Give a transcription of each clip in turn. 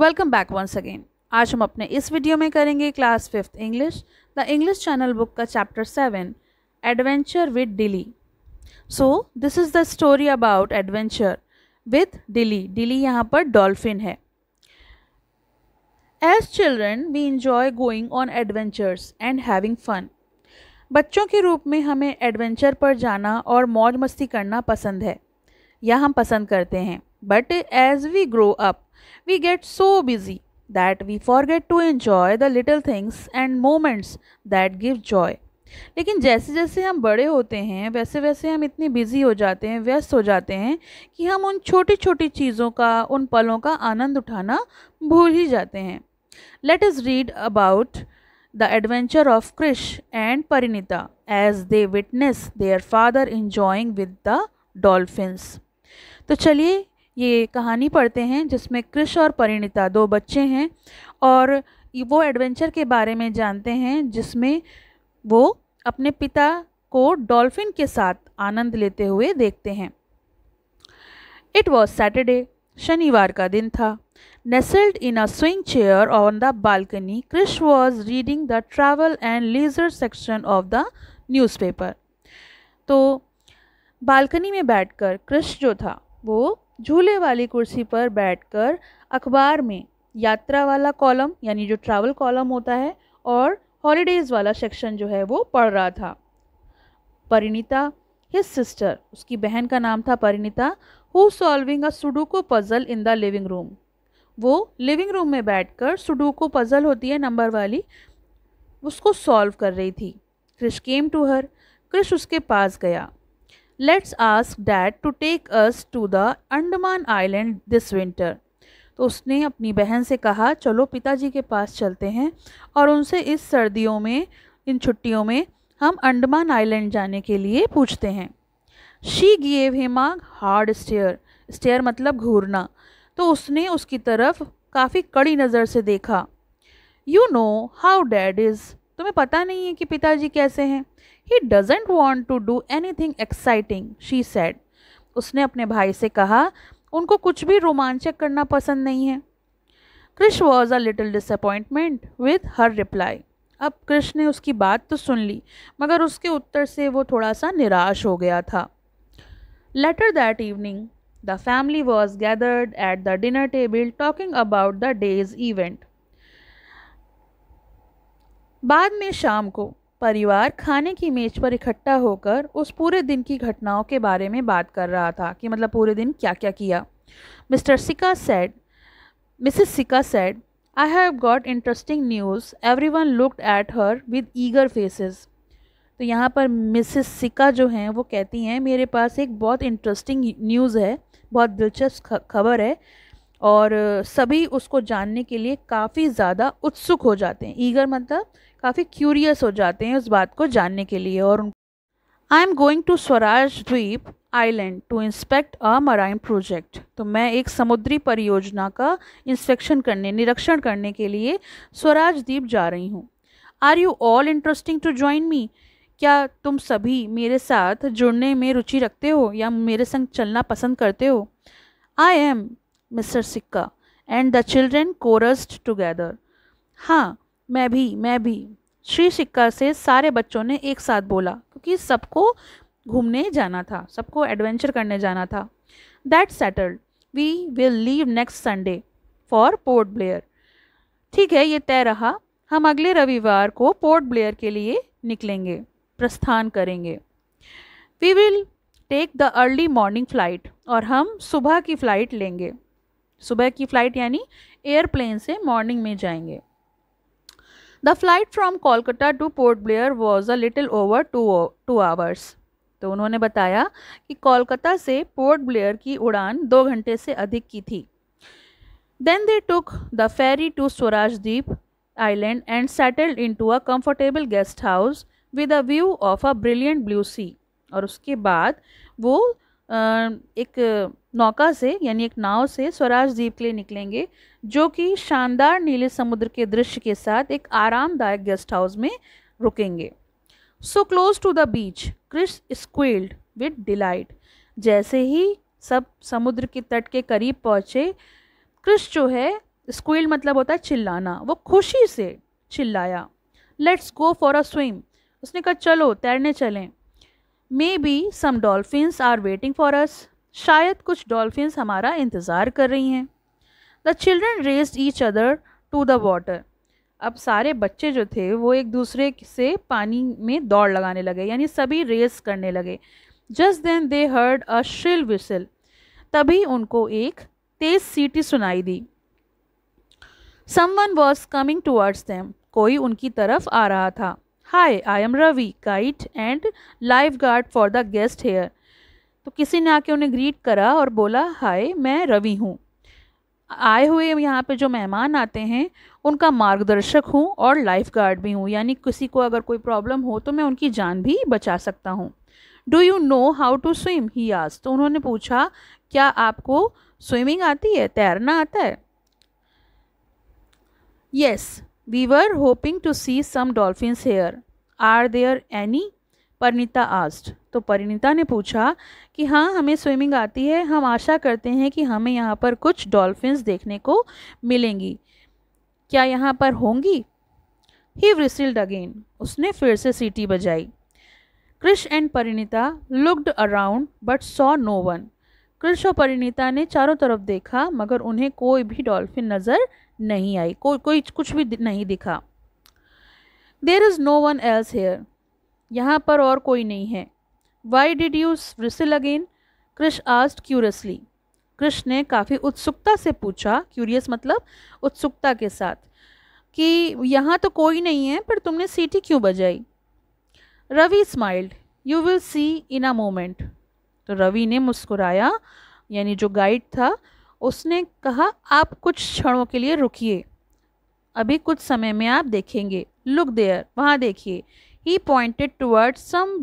Welcome back once again आज हम अपने इस वीडियो में करेंगे class fifth English the English channel book का chapter seven adventure with Dilly so this is the story about adventure with Dilly Dilly यहाँ पर डॉल्फिन है as children we enjoy going on adventures and having fun बच्चों के रूप में हमें adventure पर जाना और मौज मस्ती करना पसंद है या हम पसंद करते हैं but as we grow up we get so busy that we forget to enjoy the little things and moments that give joy लेकिन जैसे जैसे हम बड़े होते हैं वैसे वैसे हम इतने बिजी हो जाते हैं व्यस्त हो जाते हैं कि हम उन छोटी छोटी चीज़ों का उन पलों का आनंद उठाना भूल ही जाते हैं let us read about the adventure of Krish and Parinita as they witness their father enjoying with the dolphins तो चलिए ये कहानी पढ़ते हैं जिसमें क्रिश और परिणीता दो बच्चे हैं और वो एडवेंचर के बारे में जानते हैं जिसमें वो अपने पिता को डॉल्फिन के साथ आनंद लेते हुए देखते हैं इट वॉज सैटरडे शनिवार का दिन था nestled in a swing chair on the balcony Krish was reading the travel and leisure section of the newspaper तो बालकनी में बैठकर क्रिश जो था वो झूले वाली कुर्सी पर बैठकर अखबार में यात्रा वाला कॉलम यानी जो ट्रैवल कॉलम होता है और हॉलीडेज़ वाला सेक्शन जो है वो पढ़ रहा था परिणीता हिज सिस्टर उसकी बहन का नाम था Parinita who solving a sudoku puzzle in the living room वो लिविंग रूम में बैठकर सुडोको पज़ल होती है नंबर वाली उसको सॉल्व कर रही थी Krish came to her Krish उसके पास गया let's ask dad to take us to the Andaman island this winter तो उसने अपनी बहन से कहा चलो पिताजी के पास चलते हैं और उनसे इस सर्दियों में इन छुट्टियों में हम अंडमान आइलैंड जाने के लिए पूछते हैं she gave him a hard stare stare मतलब घूरना तो उसने उसकी तरफ काफ़ी कड़ी नज़र से देखा you know how dad is तुम्हें पता नहीं है कि पिताजी कैसे हैं he doesn't want to do anything exciting she said उसने अपने भाई से कहा उनको कुछ भी रोमांचक करना पसंद नहीं है Krish was a little disappointment with her reply अब क्रिश ने उसकी बात तो सुन ली मगर उसके उत्तर से वो थोड़ा सा निराश हो गया था later that evening the family was gathered at the dinner table talking about the day's event बाद में शाम को परिवार खाने की मेज पर इकट्ठा होकर उस पूरे दिन की घटनाओं के बारे में बात कर रहा था कि मतलब पूरे दिन क्या क्या किया mister Sikka said missus Sikka said I have got interesting news everyone looked at her with eager faces तो यहाँ पर मिसेस सिका जो हैं वो कहती हैं मेरे पास एक बहुत इंटरेस्टिंग न्यूज़ है बहुत दिलचस्प खबर है और सभी उसको जानने के लिए काफ़ी ज़्यादा उत्सुक हो जाते हैं ईगर मतलब काफ़ी क्यूरियस हो जाते हैं उस बात को जानने के लिए और I am going to Swaraj Dweep island to inspect a marine project तो मैं एक समुद्री परियोजना का इंस्पेक्शन करने निरीक्षण करने के लिए स्वराज द्वीप जा रही हूँ are you all interesting to join me क्या तुम सभी मेरे साथ जुड़ने में रुचि रखते हो या मेरे संग चलना पसंद करते हो I am mister Sikka and the children chorused together हाँ मैं भी मैं भी श्री सिक्का से सारे बच्चों ने एक साथ बोला क्योंकि सबको घूमने जाना था सबको एडवेंचर करने जाना था that settled we will leave next Sunday for Port Blair ठीक है ये तय रहा हम अगले रविवार को पोर्ट ब्लेयर के लिए निकलेंगे प्रस्थान करेंगे we will take the early morning flight और हम सुबह की फ़्लाइट लेंगे सुबह की फ़्लाइट यानी एयरप्लेन से मॉर्निंग में जाएंगे the flight from Kolkata to Port Blair was a little over two two hours तो उन्होंने बताया कि कोलकाता से पोर्ट ब्लेयर की उड़ान दो घंटे से अधिक की थी then they took the ferry to Swaraj Dweep island and settled into a comfortable guest house with a view of a brilliant blue sea और उसके बाद वो एक नौका से यानी एक नाव से स्वराज द्वीप के लिए निकलेंगे जो कि शानदार नीले समुद्र के दृश्य के साथ एक आरामदायक गेस्ट हाउस में रुकेंगे so close to the beach Krish squealed with delight जैसे ही सब समुद्र के तट के करीब पहुँचे क्रिस जो है स्क्वेल्ड मतलब होता है चिल्लाना वो खुशी से चिल्लाया let's go for a swim उसने कहा चलो तैरने चलें maybe some dolphins are waiting for us शायद कुछ डॉल्फिन्स हमारा इंतज़ार कर रही हैं the children raced each other to the water अब सारे बच्चे जो थे वो एक दूसरे से पानी में दौड़ लगाने लगे यानी सभी रेस करने लगे just then they heard a shrill whistle तभी उनको एक तेज़ सीटी सुनाई दी someone was coming towards them कोई उनकी तरफ आ रहा था hi I am Ravi guide and lifeguard for the guest here तो किसी ने आके उन्हें ग्रीट करा और बोला हाय मैं रवि हूँ आए हुए यहाँ पे जो मेहमान आते हैं उनका मार्गदर्शक हूँ और लाइफ गार्ड भी हूँ यानी किसी को अगर कोई प्रॉब्लम हो तो मैं उनकी जान भी बचा सकता हूँ do you know how to swim ही आज तो उन्होंने पूछा क्या आपको स्विमिंग आती है तैरना आता है yes we were hoping to see some dolphins here are there any Parinita asked तो परिणीता ने पूछा कि हाँ हमें स्विमिंग आती है हम आशा करते हैं कि हमें यहाँ पर कुछ डॉल्फिन्स देखने को मिलेंगी क्या यहाँ पर होंगी ही रिसिल्ड अगेन उसने फिर से सीटी बजाई Krish and Parinita looked around but saw no one Krish और परिणीता ने चारों तरफ देखा मगर उन्हें कोई भी डॉल्फिन नज़र नहीं आई कोई कोई कुछ भी नहीं दिखा there is no one else here यहाँ पर और कोई नहीं है वाई डिड यू रिसल again Krish asked curiously Krish ने काफ़ी उत्सुकता से पूछा क्यूरियस मतलब उत्सुकता के साथ कि यहाँ तो कोई नहीं है पर तुमने सीटी क्यों बजाई Ravi smiled you will see in a moment तो रवि ने मुस्कुराया यानी जो गाइड था उसने कहा आप कुछ क्षणों के लिए रुकिए अभी कुछ समय में आप देखेंगे लुक देयर वहाँ देखिए he pointed towards some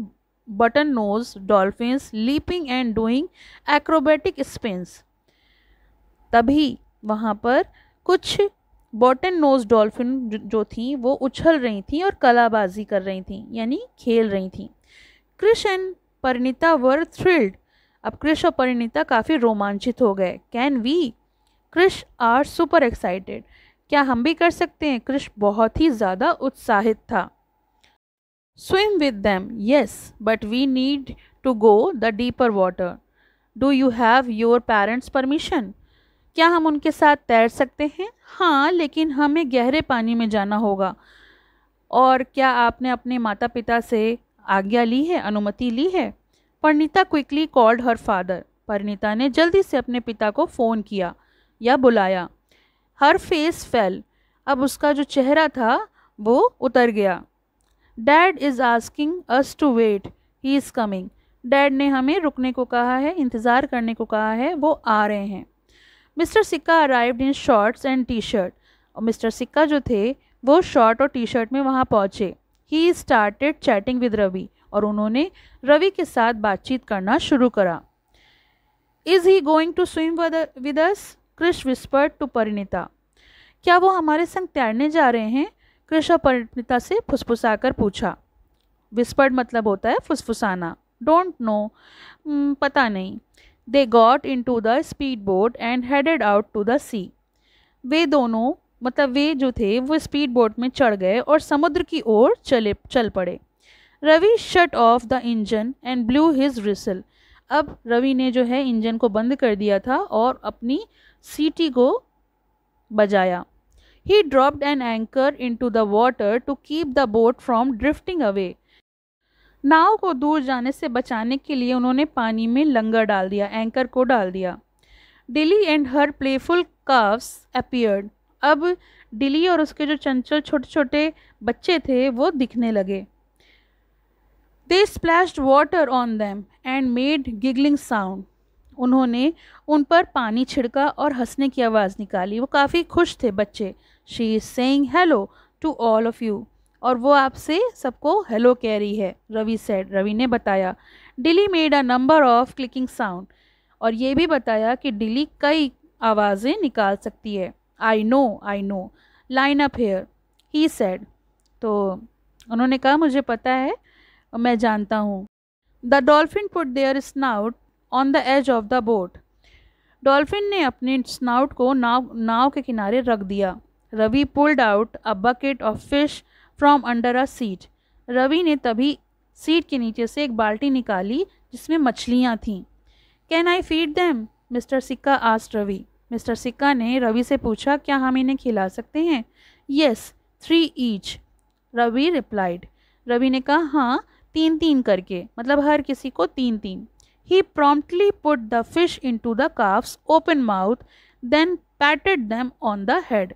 bottlenose dolphins leaping and doing acrobatic spins तभी वहाँ पर कुछ बॉटन नोज डॉल्फिन जो थी वो उछल रही थी और कलाबाजी कर रही थी यानी खेल रही थी Krish and Parinita were thrilled अब क्रिश और परिणीता काफ़ी रोमांचित हो गए can we Krish are super excited क्या हम भी कर सकते हैं क्रिश बहुत ही ज़्यादा उत्साहित था Swim with them, yes, but we need to go the deeper water. Do you have your parents' permission? क्या हम उनके साथ तैर सकते हैं हाँ लेकिन हमें गहरे पानी में जाना होगा और क्या आपने अपने माता पिता से आज्ञा ली है अनुमति ली है Parinita quickly called her father Parinita ने जल्दी से अपने पिता को फ़ोन किया या बुलाया हर फेस फेल अब उसका जो चेहरा था वो उतर गया dad is asking us to wait he is coming dad ने हमें रुकने को कहा है इंतज़ार करने को कहा है वो आ रहे हैं mister Sikka arrived in shorts and T shirt और मिस्टर सिक्का जो थे वो शॉर्ट और टी शर्ट में वहाँ पहुँचे ही स्टार्टेड चैटिंग विद रवि और उन्होंने रवि के साथ बातचीत करना शुरू करा is he going to swim with us Krish whispered to Parineeta क्या वो हमारे संग तैरने जा रहे हैं कृष्ण पंडिता से फुसफुसाकर पूछा विस्पर्ड मतलब होता है फुसफुसाना डोंट नो hmm, पता नहीं they got into the speed boat and headed out to the sea वे दोनों मतलब वे जो थे वो स्पीड बोट में चढ़ गए और समुद्र की ओर चले चल पड़े Ravi shut off the engine and blew his रिसल अब रवि ने जो है इंजन को बंद कर दिया था और अपनी सीटी को बजाया He dropped an anchor into the water to keep the boat from drifting away. नाव को दूर जाने से बचाने के लिए उन्होंने पानी में लंगर डाल दिया एंकर को डाल दिया Dilly and her playful calves appeared अब डिली और उसके जो चंचल छोटे छोटे बच्चे थे वो दिखने लगे they splashed water on them and made giggling sound उन्होंने उन पर पानी छिड़का और हंसने की आवाज़ निकाली वो काफ़ी खुश थे बच्चे she is saying hello to all of you और वो आपसे सबको हेलो कह रही है रवि सेड रवि ने बताया Dilly made a number of clicking sound और ये भी बताया कि डिली कई आवाज़ें निकाल सकती है I know I know line up here he said तो उन्होंने कहा मुझे पता है मैं जानता हूँ the dolphin put their snout on the edge of the boat dolphin ने अपने स्नाउट को नाव नाव के किनारे रख दिया Ravi pulled out a bucket of fish from under a seat Ravi ने तभी सीट के नीचे से एक बाल्टी निकाली जिसमें मछलियाँ थीं can I feed them mister Sikka asked Ravi mister Sikka ने रवि से पूछा क्या हम इन्हें खिला सकते हैं yes three each Ravi replied Ravi ने कहा हाँ तीन तीन करके मतलब हर किसी को तीन तीन He promptly put the fish into the calf's open mouth, then patted them on the head.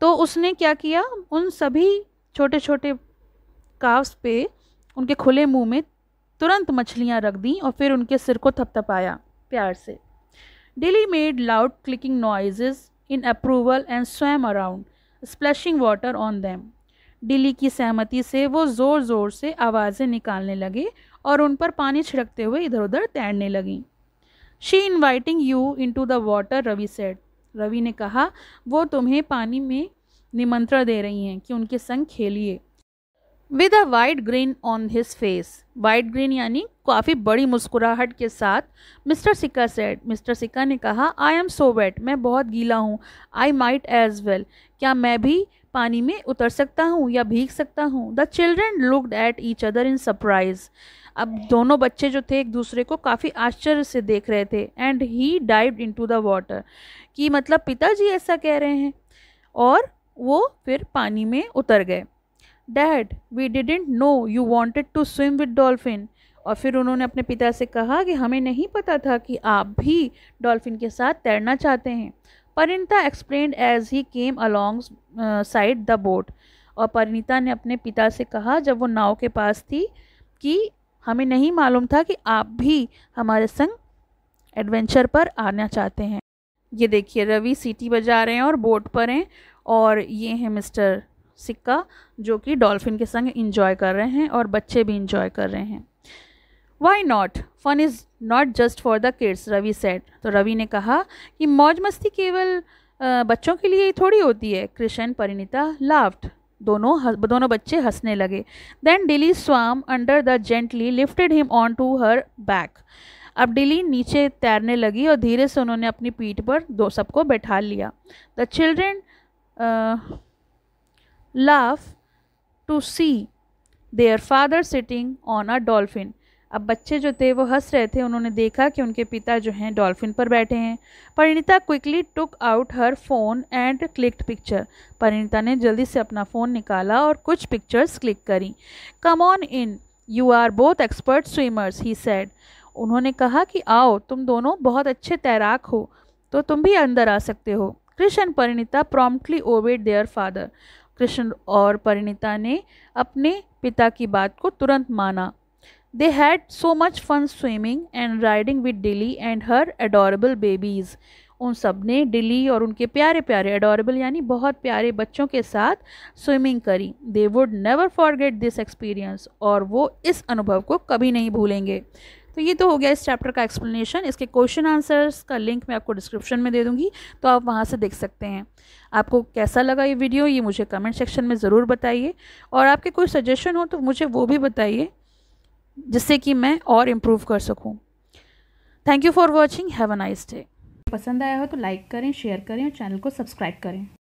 तो उसने क्या किया उन सभी छोटे छोटे काव्स पे उनके खुले मुंह में तुरंत मछलियां रख दी और फिर उनके सिर को थपथपाया प्यार से Dilly made loud clicking noises in approval and swam around splashing water on them Dilly की सहमति से वो ज़ोर ज़ोर से आवाज़ें निकालने लगे और उन पर पानी छिड़कते हुए इधर उधर तैरने लगें she inviting you into the water Ravi said Ravi ने कहा वो तुम्हें पानी में निमंत्रण दे रही हैं कि उनके संग खेलिए with a wide grin on his face wide grin यानी काफ़ी बड़ी मुस्कुराहट के साथ मिस्टर सिक्का सेट मिस्टर सिक्का ने कहा आई एम सो वेट मैं बहुत गीला हूँ आई माइट एज वेल क्या मैं भी पानी में उतर सकता हूँ या भीग सकता हूँ the children looked at each other in surprise अब दोनों बच्चे जो थे एक दूसरे को काफ़ी आश्चर्य से देख रहे थे and he dive into the water कि मतलब पिताजी ऐसा कह रहे हैं और वो फिर पानी में उतर गए dad we didn't know you wanted to swim with dolphin और फिर उन्होंने अपने पिता से कहा कि हमें नहीं पता था कि आप भी डॉल्फिन के साथ तैरना चाहते हैं Parineeta explain as he came alongside the boat और परिणीता ने अपने पिता से कहा जब वो नाव के पास थी कि हमें नहीं मालूम था कि आप भी हमारे संग एडवेंचर पर आना चाहते हैं ये देखिए रवि सीटी बजा रहे हैं और बोट पर हैं और ये हैं मिस्टर सिक्का जो कि डॉल्फिन के संग इंजॉय कर रहे हैं और बच्चे भी इंजॉय कर रहे हैं why not fun is not just for the kids Ravi said तो रवि ने कहा कि मौज मस्ती केवल बच्चों के लिए ही थोड़ी होती है कृष्ण परिणीता लाफ्ट दोनों दोनों बच्चे हंसने लगे then Dilly swam under the gently lifted him on to her back अब डिली नीचे तैरने लगी और धीरे से उन्होंने अपनी पीठ पर दो सबको बैठा लिया the children laugh to see their father sitting on a dolphin अब बच्चे जो थे वो हंस रहे थे उन्होंने देखा कि उनके पिता जो हैं डॉल्फिन पर बैठे हैं Parineeta quickly took out her phone and clicked picture Parineeta ने जल्दी से अपना फ़ोन निकाला और कुछ पिक्चर्स क्लिक करी come on in you are both expert swimmers he said उन्होंने कहा कि आओ तुम दोनों बहुत अच्छे तैराक हो तो तुम भी अंदर आ सकते हो Krishna Parineeta promptly obeyed their father Krishna और परिणीता ने अपने पिता की बात को तुरंत माना They had so much fun swimming and riding with Dilly and her adorable babies. उन सब ने डिली और उनके प्यारे प्यारे एडोरेबल यानी बहुत प्यारे बच्चों के साथ स्विमिंग करी they would never forget this experience और वो इस अनुभव को कभी नहीं भूलेंगे तो ये तो हो गया इस चैप्टर का एक्सप्लेनेशन इसके क्वेश्चन आंसर्स का लिंक मैं आपको डिस्क्रिप्शन में दे दूँगी तो आप वहाँ से देख सकते हैं आपको कैसा लगा ये वीडियो ये मुझे कमेंट सेक्शन में ज़रूर बताइए और आपके कोई सजेशन हो तो मुझे वो भी बताइए जिससे कि मैं और इम्प्रूव कर सकूँ thank you for watching have a nice day पसंद आया हो तो लाइक करें शेयर करें और चैनल को सब्सक्राइब करें